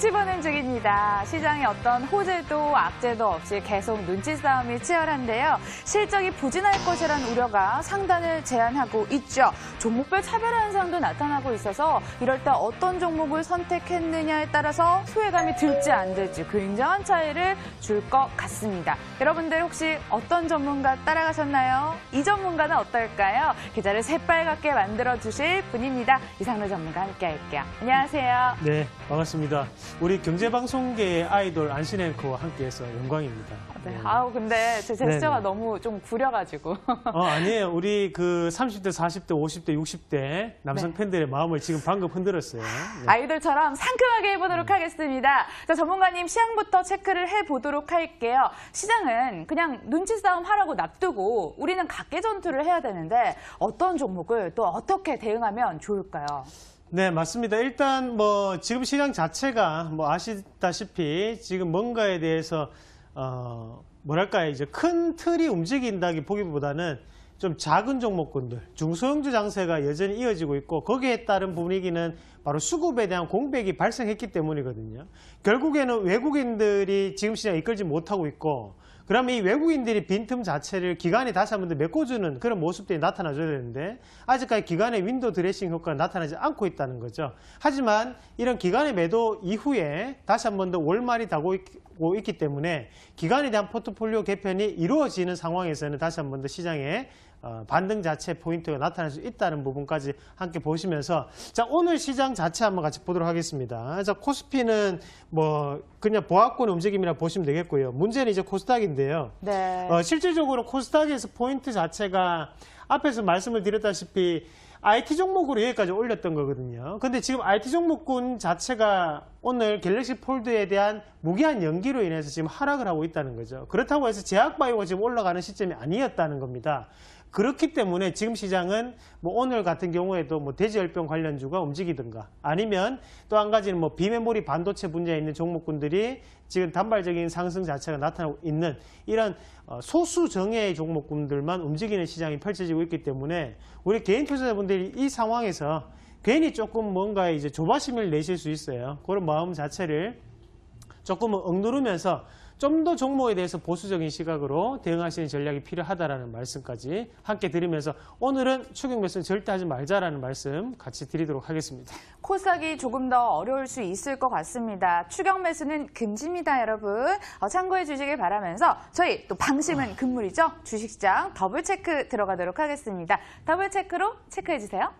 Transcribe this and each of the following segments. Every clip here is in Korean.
눈치보는 중입니다. 시장에 어떤 호재도 악재도 없이 계속 눈치 싸움이 치열한데요. 실적이 부진할 것이라는 우려가 상단을 제한하고 있죠. 종목별 차별 화 현상도 나타나고 있어서 이럴 때 어떤 종목을 선택했느냐에 따라서 소외감이 들지 안 들지 굉장한 차이를 줄 것 같습니다. 여러분들 혹시 어떤 전문가 따라가셨나요? 이 전문가는 어떨까요? 계좌를 새빨갛게 만들어 주실 분입니다. 이상로 전문가 함께 할게요. 안녕하세요. 네, 반갑습니다. 우리 경제방송계의 아이돌 안신앵커와 함께해서 영광입니다. 아, 네. 네. 아우 근데 제 제스처가 네네. 너무 좀 구려가지고. 어, 아니에요. 우리 그 30대, 40대, 50대, 60대 남성 네. 팬들의 마음을 지금 방금 흔들었어요. 네. 아이돌처럼 상큼하게 해보도록 음. 하겠습니다. 자 전문가님 시향부터 체크를 해보도록 할게요. 시장은 그냥 눈치 싸움 하라고 놔두고 우리는 각계 전투를 해야 되는데 어떤 종목을 또 어떻게 대응하면 좋을까요? 네, 맞습니다. 일단 뭐 지금 시장 자체가 뭐 아시다시피 지금 뭔가에 대해서 어 뭐랄까요 이제 큰 틀이 움직인다기 보기보다는 좀 작은 종목군들 중소형주 장세가 여전히 이어지고 있고 거기에 따른 분위기는 바로 수급에 대한 공백이 발생했기 때문이거든요. 결국에는 외국인들이 지금 시장 이끌지 못하고 있고 그러면 이 외국인들이 빈틈 자체를 기관이 다시 한 번 더 메꿔주는 그런 모습들이 나타나줘야 되는데 아직까지 기관의 윈도 드레싱 효과가 나타나지 않고 있다는 거죠. 하지만 이런 기관의 매도 이후에 다시 한 번 더 월말이 다고 있기 때문에 기관에 대한 포트폴리오 개편이 이루어지는 상황에서는 다시 한 번 더 시장에 어, 반등 자체 포인트가 나타날 수 있다는 부분까지 함께 보시면서 자 오늘 시장 자체 한번 같이 보도록 하겠습니다. 자 코스피는 뭐 그냥 보합권 의 움직임이라 보시면 되겠고요. 문제는 이제 코스닥인데요. 네. 어, 실질적으로 코스닥에서 포인트 자체가 앞에서 말씀을 드렸다시피 IT 종목으로 여기까지 올렸던 거거든요. 근데 지금 IT 종목군 자체가 오늘 갤럭시 폴드에 대한 무기한 연기로 인해서 지금 하락을 하고 있다는 거죠. 그렇다고 해서 제약바이오가 지금 올라가는 시점이 아니었다는 겁니다. 그렇기 때문에 지금 시장은 뭐 오늘 같은 경우에도 뭐 돼지열병 관련주가 움직이든가 아니면 또 한 가지는 뭐 비메모리 반도체 문제에 있는 종목군들이 지금 단발적인 상승 자체가 나타나고 있는 이런 어, 소수 정예의 종목군들만 움직이는 시장이 펼쳐지고 있기 때문에 우리 개인 투자자분들이 이 상황에서 괜히 조금 뭔가 이제 조바심을 내실 수 있어요. 그런 마음 자체를 조금은 억누르면서 좀더 종목에 대해서 보수적인 시각으로 대응하시는 전략이 필요하다라는 말씀까지 함께 드리면서 오늘은 추격 매수는 절대 하지 말자라는 말씀 같이 드리도록 하겠습니다. 코스닥이 조금 더 어려울 수 있을 것 같습니다. 추격 매수는 금지입니다, 여러분. 어, 참고해 주시길 바라면서 저희 또 방심은 금물이죠. 주식시장 더블 체크 들어가도록 하겠습니다. 더블 체크로 체크해 주세요.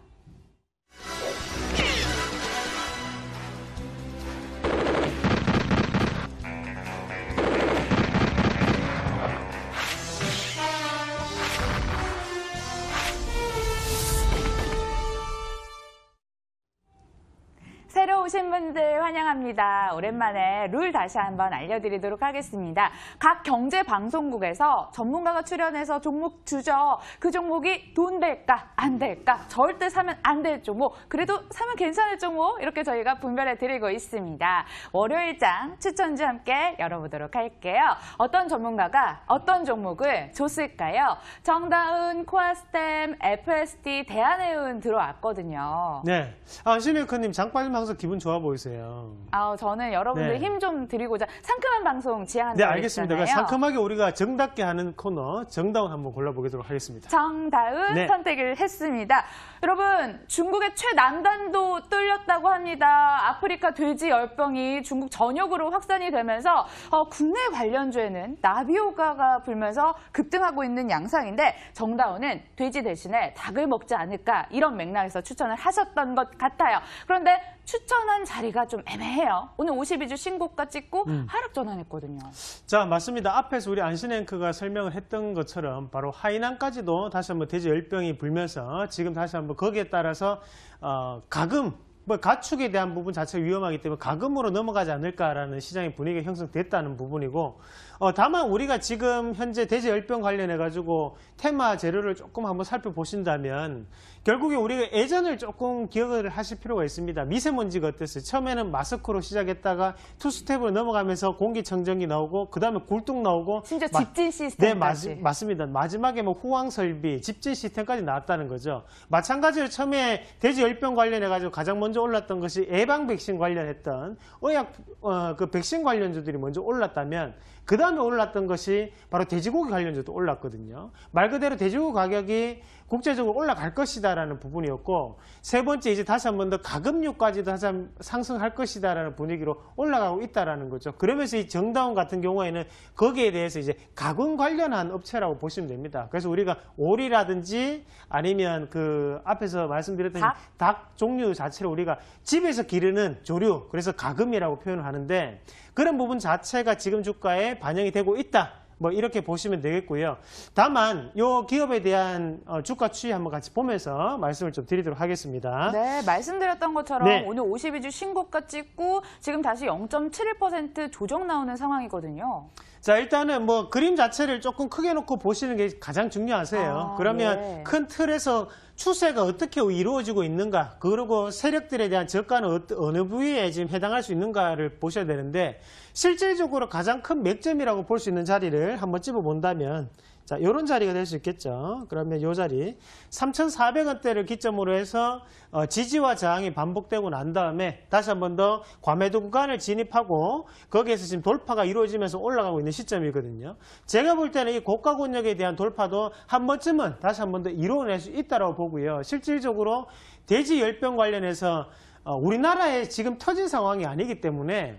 합니다. 오랜만에 룰 다시 한번 알려드리도록 하겠습니다. 각 경제 방송국에서 전문가가 출연해서 종목 주죠. 그 종목이 돈 될까 안 될까 절대 사면 안 될 종목 뭐. 그래도 사면 괜찮을 종목 뭐. 이렇게 저희가 분별해 드리고 있습니다. 월요일장 추천주 함께 열어보도록 할게요. 어떤 전문가가 어떤 종목을 줬을까요? 정다은, 코아스템, FSD, 대한해운 들어왔거든요. 네. 아, 신네크님 장빠님 방송 기분 좋아 보이세요. 아, 저는 여러분들 네. 힘좀 드리고자 상큼한 방송 지향하는 네, 알겠습니다. 그러니까 상큼하게 우리가 정답게 하는 코너 정답을 한번 골라보도록 하겠습니다. 정다은 네. 선택을 했습니다. 여러분, 중국의 최남단도 뚫렸다고 합니다. 아프리카 돼지 열병이 중국 전역으로 확산이 되면서 어, 국내 관련주에는 나비효과가 불면서 급등하고 있는 양상인데 정다운은 돼지 대신에 닭을 먹지 않을까 이런 맥락에서 추천을 하셨던 것 같아요. 그런데 추천한 자리가 좀 애매해요. 해요. 오늘 52주 신고가 찍고 음. 하락 전환했거든요. 자, 맞습니다. 앞에서 우리 안신앵크가 설명을 했던 것처럼 바로 하이난까지도 다시 한번 돼지 열병이 불면서 지금 다시 한번 거기에 따라서 어, 가금 뭐 가축에 대한 부분 자체가 위험하기 때문에 가금으로 넘어가지 않을까라는 시장의 분위기가 형성됐다는 부분이고 어, 다만 우리가 지금 현재 대지열병 관련해 가지고 테마 재료를 조금 한번 살펴보신다면 결국에 우리가 예전을 조금 기억을 하실 필요가 있습니다. 미세먼지가 어땠어요? 처음에는 마스크로 시작했다가 투스텝으로 넘어가면서 공기청정기 나오고 그 다음에 굴뚝 나오고 진짜 집진 시스템까지 네, 맞, 습니다 마지막에 뭐 호황 설비, 집진 시스템까지 나왔다는 거죠. 마찬가지로 처음에 대지열병 관련해 가지고 가장 먼저 올랐던 것이 예방 백신 관련했던 의약 어, 그 백신 관련주들이 먼저 올랐다면 그 다음에 올랐던 것이 바로 돼지고기 관련주도 올랐거든요. 말 그대로 돼지고기 가격이 국제적으로 올라갈 것이다라는 부분이었고 세 번째 이제 다시 한 번 더 가금류까지도 다시 한 상승할 것이다라는 분위기로 올라가고 있다라는 거죠. 그러면서 이 정다운 같은 경우에는 거기에 대해서 이제 가금 관련한 업체라고 보시면 됩니다. 그래서 우리가 오리라든지 아니면 그 앞에서 말씀드렸던 닭? 닭 종류 자체를 우리가 집에서 기르는 조류 그래서 가금이라고 표현을 하는데 그런 부분 자체가 지금 주가에 반영이 되고 있다. 뭐 이렇게 보시면 되겠고요. 다만 이 기업에 대한 어, 주가 추이 한번 같이 보면서 말씀을 좀 드리도록 하겠습니다. 네, 말씀드렸던 것처럼 네. 오늘 52주 신고가 찍고 지금 다시 0.71% 조정 나오는 상황이거든요. 자, 일단은 뭐 그림 자체를 조금 크게 놓고 보시는 게 가장 중요하세요. 아, 그러면 네. 큰 틀에서 추세가 어떻게 이루어지고 있는가, 그리고 세력들에 대한 저가는 어, 어느 부위에 지금 해당할 수 있는가를 보셔야 되는데 실질적으로 가장 큰 맥점이라고 볼 수 있는 자리를 자리를 한번 집어본다면 자 이런 자리가 될 수 있겠죠. 그러면 이 자리 3,400원대를 기점으로 해서 어, 지지와 저항이 반복되고 난 다음에 다시 한 번 더 과매도 구간을 진입하고 거기에서 지금 돌파가 이루어지면서 올라가고 있는 시점이거든요. 제가 볼 때는 이 고가 권역에 대한 돌파도 한 번쯤은 다시 한 번 더 이루어낼 수 있다고 보고요. 실질적으로 돼지 열병 관련해서 어, 우리나라에 지금 터진 상황이 아니기 때문에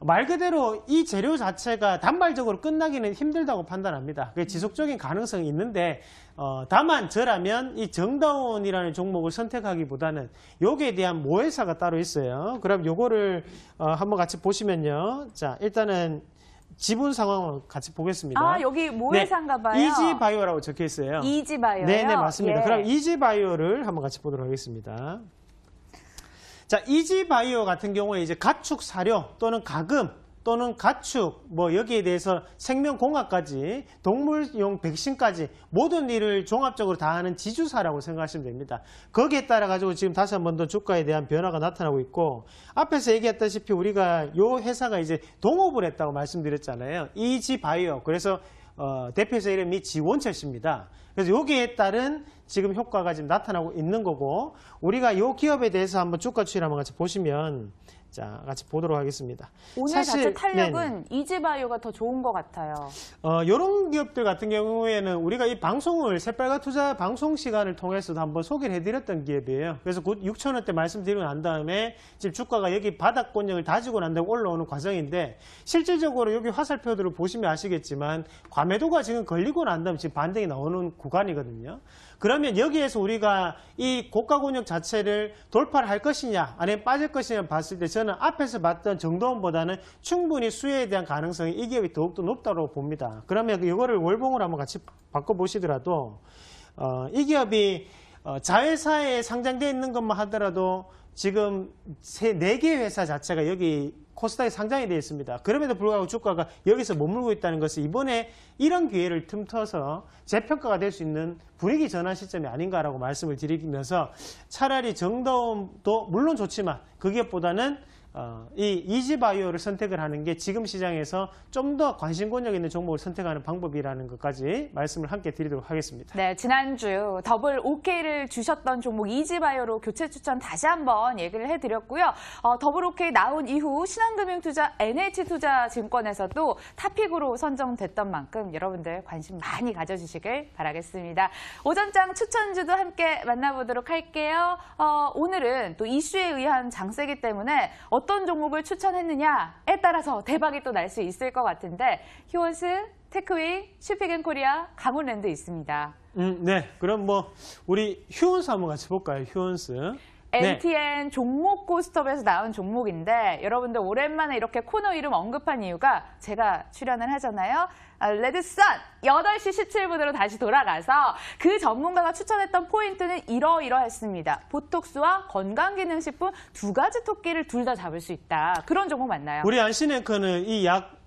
말 그대로 이 재료 자체가 단발적으로 끝나기는 힘들다고 판단합니다. 그게 지속적인 가능성이 있는데 어, 다만 저라면 이 정다운이라는 종목을 선택하기보다는 여기에 대한 모회사가 따로 있어요. 그럼 요거를 어, 한번 같이 보시면요. 자 일단은 지분 상황을 같이 보겠습니다. 아 여기 모회사인가봐요. 네, 이지바이오라고 적혀 있어요. 이지바이오요. 네네 네, 맞습니다. 예. 그럼 이지바이오를 한번 같이 보도록 하겠습니다. 자, 이지바이오 같은 경우에 이제 가축 사료 또는 가금 또는 가축 뭐 여기에 대해서 생명공학까지 동물용 백신까지 모든 일을 종합적으로 다 하는 지주사라고 생각하시면 됩니다. 거기에 따라 가지고 지금 다시 한 번 더 주가에 대한 변화가 나타나고 있고 앞에서 얘기했다시피 우리가 요 회사가 이제 동업을 했다고 말씀드렸잖아요. 이지바이오 그래서 어, 대표이사 이름이 지원철 씨입니다. 그래서 여기에 따른 지금 효과가 지금 나타나고 있는 거고 우리가 이 기업에 대해서 한번 주가 추이를 한번 같이 보시면 자, 같이 보도록 하겠습니다. 오늘 사실, 자체 탄력은 네네. 이지바이오가 더 좋은 것 같아요. 어, 이런 기업들 같은 경우에는 우리가 이 방송을 새빨간 투자 방송 시간을 통해서도 한번 소개를 해드렸던 기업이에요. 그래서 곧 6천 원대 말씀드리고 난 다음에 지금 주가가 여기 바닥권역을 다지고 난 다음 에 올라오는 과정인데 실질적으로 여기 화살표들을 보시면 아시겠지만 과매도가 지금 걸리고 난 다음 에 지금 반등이 나오는 구간이거든요. 그러면 여기에서 우리가 이 고가 권역 자체를 돌파를 할 것이냐 아니면 빠질 것이냐 봤을 때 저는 앞에서 봤던 정도원보다는 충분히 수혜에 대한 가능성이 이 기업이 더욱더 높다고 봅니다. 그러면 이거를 월봉으로 한번 같이 바꿔보시더라도 어, 이 기업이 어, 자회사에 상장되어 있는 것만 하더라도 지금 세, 4개 회사 자체가 여기 코스닥에 상장이 되어 있습니다. 그럼에도 불구하고 주가가 여기서 머물고 있다는 것은 이번에 이런 기회를 틈터서 재평가가 될 수 있는 분위기 전환 시점이 아닌가라고 말씀을 드리면서 차라리 정다도 물론 좋지만 그게보다는 어, 이 이지바이오를 선택을 하는 게 지금 시장에서 좀 더 관심권력 있는 종목을 선택하는 방법이라는 것까지 말씀을 함께 드리도록 하겠습니다. 네, 지난주 더블 OK를 주셨던 종목 이지바이오로 교체 추천 다시 한번 얘기를 해드렸고요. 어, 더블 OK 나온 이후 신한금융투자 NH투자증권에서도 탑픽으로 선정됐던 만큼 여러분들 관심 많이 가져주시길 바라겠습니다. 오전장 추천주도 함께 만나보도록 할게요. 어, 오늘은 또 이슈에 의한 장세기 때문에 어떤 종목을 추천했느냐에 따라서 대박이 또 날 수 있을 것 같은데 히원스, 테크웨 슈피겐코리아, 가원랜드 있습니다. 음, 네, 그럼 뭐 우리 휴원스 한번 같이 볼까요? 휴원스. 네. MTN 종목 고스톱에서 나온 종목인데 여러분들 오랜만에 이렇게 코너 이름 언급한 이유가 제가 출연을 하잖아요. 레드썬 8시 17분으로 다시 돌아가서 그 전문가가 추천했던 포인트는 이러이러했습니다. 보톡스와 건강기능식품 두 가지 토끼를 둘 다 잡을 수 있다. 그런 종목 맞나요? 우리 안씨앵크는 이약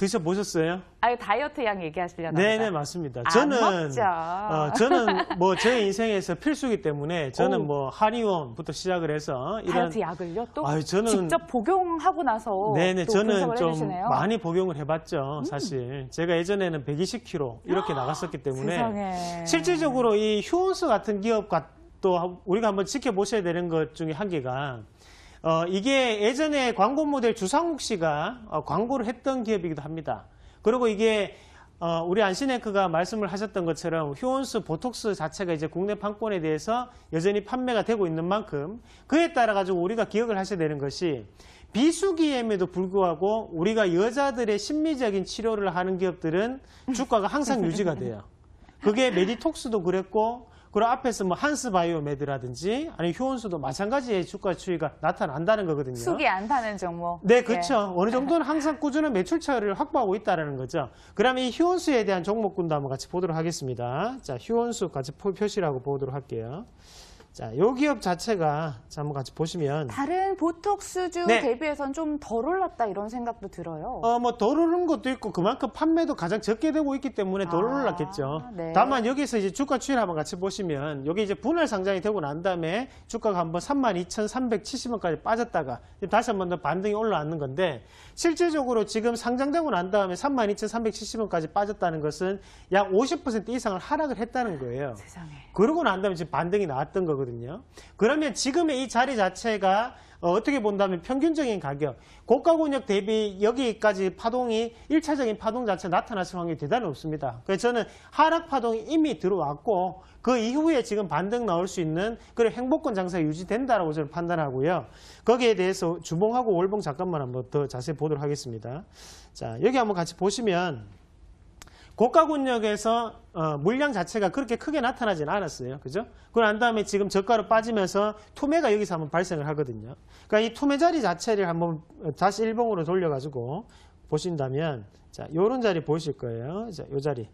드셔보셨어요? 아, 다이어트 양 얘기하시려나? 네네, 네, 맞습니다. 저는, 어, 저는 뭐 제 인생에서 필수기 때문에 저는 오. 뭐 한의원부터 시작을 해서. 이런, 다이어트 약을요? 또 아유, 저는, 직접 복용하고 나서. 네네, 네, 저는 좀 많이 복용을 해봤죠, 음. 사실. 음. 제가 예전에는 120kg 이렇게 나갔었기 때문에. 세상에. 실질적으로 이휴원수 같은 기업 과또 우리가 한번 지켜보셔야 되는 것 중에 한 개가 어, 이게 예전에 광고 모델 주상욱 씨가 어, 광고를 했던 기업이기도 합니다. 그리고 이게 어, 우리 안시네크가 말씀을 하셨던 것처럼 효원수 보톡스 자체가 이제 국내 판권에 대해서 여전히 판매가 되고 있는 만큼 그에 따라 가지고 우리가 기억을 하셔야 되는 것이 비수기임에도 불구하고 우리가 여자들의 심리적인 치료를 하는 기업들은 주가가 항상 유지가 돼요. 그게 메디톡스도 그랬고 그리고 앞에서 뭐 한스바이오메드라든지 아니 효원수도 마찬가지의 주가 추이가 나타난다는 거거든요. 수기 안 타는 종목. 네, 그렇죠. 네. 어느 정도는 항상 꾸준한 매출 차를 확보하고 있다는 거죠. 그러면 이 효원수에 대한 종목군도 한번 같이 보도록 하겠습니다. 자, 효원수 같이 표시라고 보도록 할게요. 자, 요 기업 자체가 자, 한번 같이 보시면 다른 보톡스주 네. 대비해서는 좀 덜 올랐다 이런 생각도 들어요. 어, 뭐덜 오른 것도 있고 그만큼 판매도 가장 적게 되고 있기 때문에 덜 아, 올랐겠죠. 네. 다만 여기서 이제 주가 추이를 한번 같이 보시면 여기 이제 분할 상장이 되고 난 다음에 주가가 한번 32,370원까지 빠졌다가 다시 한 번 더 반등이 올라왔는 건데 실질적으로 지금 상장되고 난 다음에 32,370원까지 빠졌다는 것은 약 50% 이상을 하락을 했다는 거예요. 세상에. 그러고 난 다음에 지금 반등이 나왔던 거거요 거거든요. 그러면 지금의 이 자리 자체가 어, 어떻게 본다면 평균적인 가격, 고가 권역 대비 여기까지 파동이 1차적인 파동 자체 나타났을 확률이 대단히 높습니다. 그래서 저는 하락 파동이 이미 들어왔고 그 이후에 지금 반등 나올 수 있는 그런 행복권 장사가 유지된다라고 저는 판단하고요. 거기에 대해서 주봉하고 월봉 잠깐만 한번 더 자세히 보도록 하겠습니다. 자, 여기 한번 같이 보시면 고가군역에서 어, 물량 자체가 그렇게 크게 나타나지는 않았어요. 그죠? 그난 다음에 지금 저가로 빠지면서 투매가 여기서 한번 발생을 하거든요. 그러니까 이 투매 자리 자체를 한번 다시 일봉으로 돌려가지고 보신다면 자, 요런 자리 보실 거예요. 자, 요 자리.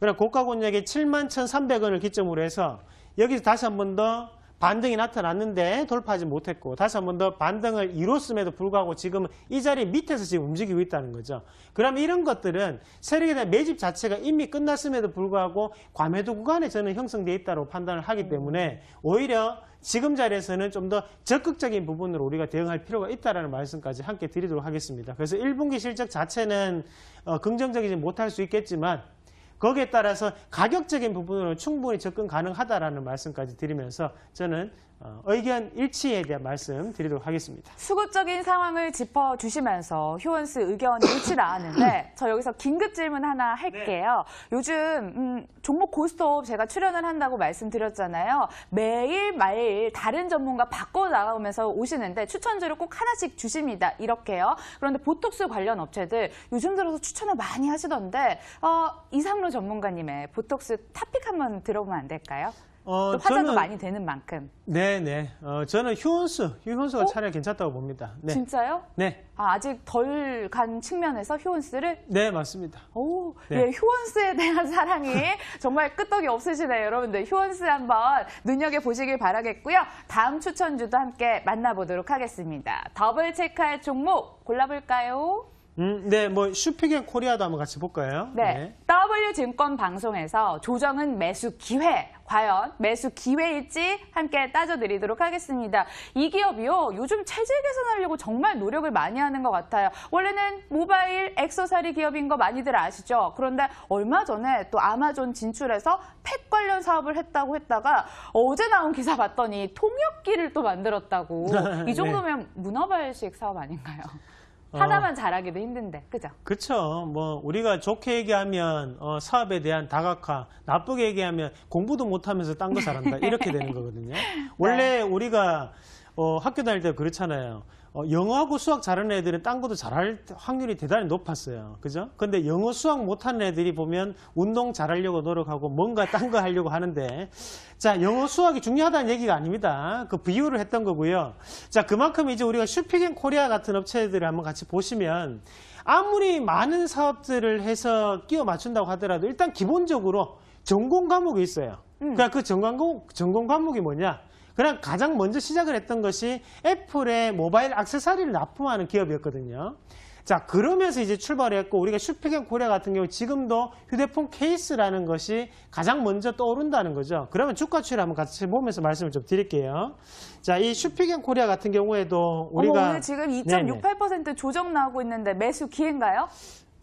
그럼 고가군역에 71,300원을 기점으로 해서 여기서 다시 한번더 반등이 나타났는데 돌파하지 못했고 다시 한 번 더 반등을 이뤘음에도 불구하고 지금 이 자리 밑에서 지금 움직이고 있다는 거죠. 그럼 이런 것들은 세력에 대한 매집 자체가 이미 끝났음에도 불구하고 과매도 구간에 저는 형성돼 있다고 판단을 하기 음. 때문에 오히려 지금 자리에서는 좀 더 적극적인 부분으로 우리가 대응할 필요가 있다는 말씀까지 함께 드리도록 하겠습니다. 그래서 1분기 실적 자체는 어, 긍정적이지 못할 수 있겠지만 거기에 따라서 가격적인 부분으로 충분히 접근 가능하다라는 말씀까지 드리면서 저는 어, 의견 일치에 대한 말씀 드리도록 하겠습니다. 수급적인 상황을 짚어주시면서 효원스 의견 일치 나왔는데 저 여기서 긴급 질문 하나 할게요. 네. 요즘 음, 종목 고스톱 제가 출연을 한다고 말씀드렸잖아요. 매일 매일 다른 전문가 바꿔 나가면서 오시는데 추천주를 꼭 하나씩 주십니다. 이렇게요. 그런데 보톡스 관련 업체들 요즘 들어서 추천을 많이 하시던데 어, 이상로 전문가님의 보톡스 탑픽 한번 들어보면 안 될까요? 어, 화장도 저는, 많이 되는 만큼. 네네. 네. 어, 저는 휴원수, 휴원수가 어? 차라리 괜찮다고 봅니다. 네. 진짜요? 네. 아, 직덜 간 측면에서 휴원수를? 네, 맞습니다. 오, 네. 예, 휴원수에 대한 사랑이 정말 끄떡이 없으시네요, 여러분들. 휴원수 한번 눈여겨보시길 바라겠고요. 다음 추천주도 함께 만나보도록 하겠습니다. 더블 체크할 종목 골라볼까요? 음, 네, 뭐슈피앤 코리아도 한번 같이 볼까요? 네, 네. W증권 방송에서 조정은 매수 기회 과연 매수 기회일지 함께 따져드리도록 하겠습니다. 이 기업이요. 요즘 체질 개선하려고 정말 노력을 많이 하는 것 같아요. 원래는 모바일 액세서리 기업인 거 많이들 아시죠? 그런데 얼마 전에 또 아마존 진출해서 팩 관련 사업을 했다고 했다가 어제 나온 기사 봤더니 통역기를 또 만들었다고. 네. 이 정도면 문어발식 사업 아닌가요? 어. 하나만 어, 잘하기도 힘든데, 그죠? 그쵸. 뭐, 우리가 좋게 얘기하면, 어, 사업에 대한 다각화, 나쁘게 얘기하면 공부도 못하면서 딴 거 잘한다. 이렇게 되는 거거든요. 네. 원래 네. 우리가, 어, 학교 다닐 때 그렇잖아요. 어, 영어하고 수학 잘하는 애들은 딴 것도 잘할 확률이 대단히 높았어요. 그죠? 근데 영어 수학 못하는 애들이 보면 운동 잘하려고 노력하고 뭔가 딴 거 하려고 하는데 자 영어 수학이 중요하다는 얘기가 아닙니다. 그 비유를 했던 거고요. 자 그만큼 이제 우리가 슈피겐 코리아 같은 업체들을 한번 같이 보시면 아무리 많은 사업들을 해서 끼워 맞춘다고 하더라도 일단 기본적으로 전공 과목이 있어요. 음. 그러니까 그 전공, 전공 과목이 뭐냐? 그냥 가장 먼저 시작을 했던 것이 애플의 모바일 악세사리를 납품하는 기업이었거든요. 자 그러면서 이제 출발했고 우리가 슈피겐 코리아 같은 경우 지금도 휴대폰 케이스라는 것이 가장 먼저 떠오른다는 거죠. 그러면 주가 추이를 한번 같이 보면서 말씀을 좀 드릴게요. 자이 슈피겐 코리아 같은 경우에도 우리가 어머, 오늘 지금 2.68% 조정 나오고 있는데 매수 기회인가요?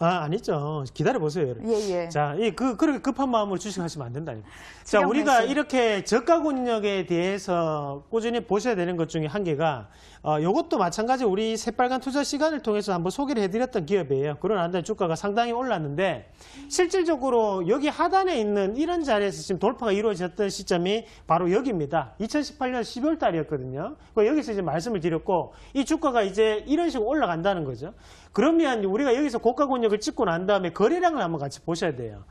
아, 아니죠. 기다려보세요. 예, 예. 자, 이, 그, 그렇게 급한 마음으로 주식하시면 안 된다니까. 자, 우리가 씨. 이렇게 저가 권역에 대해서 꾸준히 보셔야 되는 것 중에 한 개가, 어, 요것도 마찬가지 우리 새빨간 투자 시간을 통해서 한번 소개를 해드렸던 기업이에요. 그러나 안달 주가가 상당히 올랐는데, 실질적으로 여기 하단에 있는 이런 자리에서 지금 돌파가 이루어졌던 시점이 바로 여기입니다. 2018년 12월 달이었거든요. 여기서 이제 말씀을 드렸고, 이 주가가 이제 이런 식으로 올라간다는 거죠. 그러면 우리가 여기서 고가 권역 공략을 찍고 난 다음에 거래량을 한번 같이 보셔야 돼요.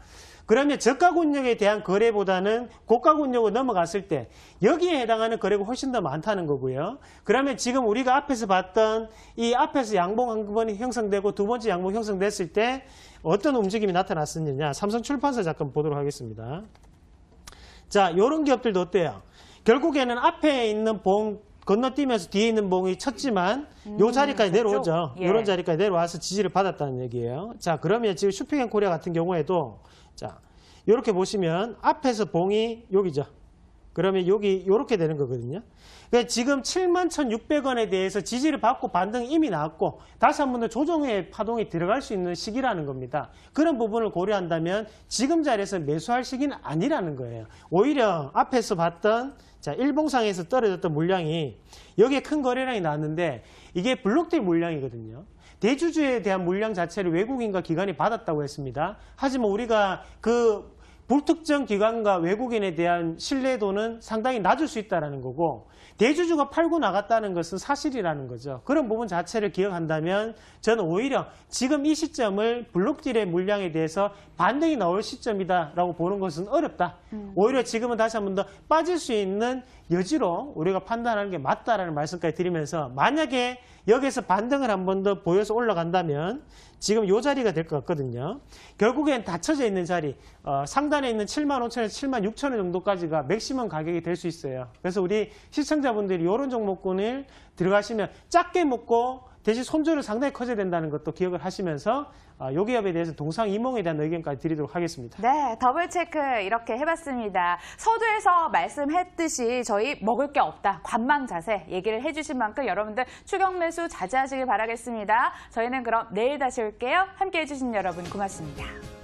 그러면 저가 군역에 대한 거래보다는 고가 군역으로 넘어갔을 때 여기에 해당하는 거래가 훨씬 더 많다는 거고요. 그러면 지금 우리가 앞에서 봤던 이 앞에서 양봉 한 번이 형성되고 두 번째 양봉 형성됐을 때 어떤 움직임이 나타났느냐 삼성 출판사 잠깐 보도록 하겠습니다. 자, 이런 기업들도 어때요? 결국에는 앞에 있는 봉 건너뛰면서 뒤에 있는 봉이 쳤지만 음, 요 자리까지 내려오죠. 예. 요런 자리까지 내려와서 지지를 받았다는 얘기예요. 자, 그러면 지금 슈핑앤 코리아 같은 경우에도 자, 이렇게 보시면 앞에서 봉이 여기죠. 그러면 여기 이렇게 되는 거거든요. 그러니까 지금 71,600원에 대해서 지지를 받고 반등이 이미 나왔고 다시 한번더 조정의 파동이 들어갈 수 있는 시기라는 겁니다. 그런 부분을 고려한다면 지금 자리에서 매수할 시기는 아니라는 거예요. 오히려 앞에서 봤던 자, 일봉상에서 떨어졌던 물량이 여기에 큰 거래량이 나왔는데 이게 블록딜 물량이거든요. 대주주에 대한 물량 자체를 외국인과 기관이 받았다고 했습니다. 하지만 우리가 그 불특정 기관과 외국인에 대한 신뢰도는 상당히 낮을 수 있다는 거고 대주주가 팔고 나갔다는 것은 사실이라는 거죠. 그런 부분 자체를 기억한다면 저는 오히려 지금 이 시점을 블록딜의 물량에 대해서 반등이 나올 시점이다라고 보는 것은 어렵다. 음. 오히려 지금은 다시 한 번 더 빠질 수 있는 여지로 우리가 판단하는 게 맞다라는 말씀까지 드리면서 만약에 여기서 반등을 한 번 더 보여서 올라간다면 지금 이 자리가 될 것 같거든요. 결국엔 닫혀져 있는 자리, 어, 상단에 있는 7만 5천에서 7만 6천 원 정도까지가 맥시멈 가격이 될 수 있어요. 그래서 우리 시청자분들이 이런 종목군을 들어가시면 작게 먹고 대신 손절을 상당히 커져야 된다는 것도 기억을 하시면서 어, 요 기업에 대해서 동상이몽에 대한 의견까지 드리도록 하겠습니다. 네, 더블체크 이렇게 해봤습니다. 서두에서 말씀했듯이 저희 먹을 게 없다, 관망 자세 얘기를 해주신 만큼 여러분들 추경 매수 자제하시길 바라겠습니다. 저희는 그럼 내일 다시 올게요. 함께해 주신 여러분 고맙습니다.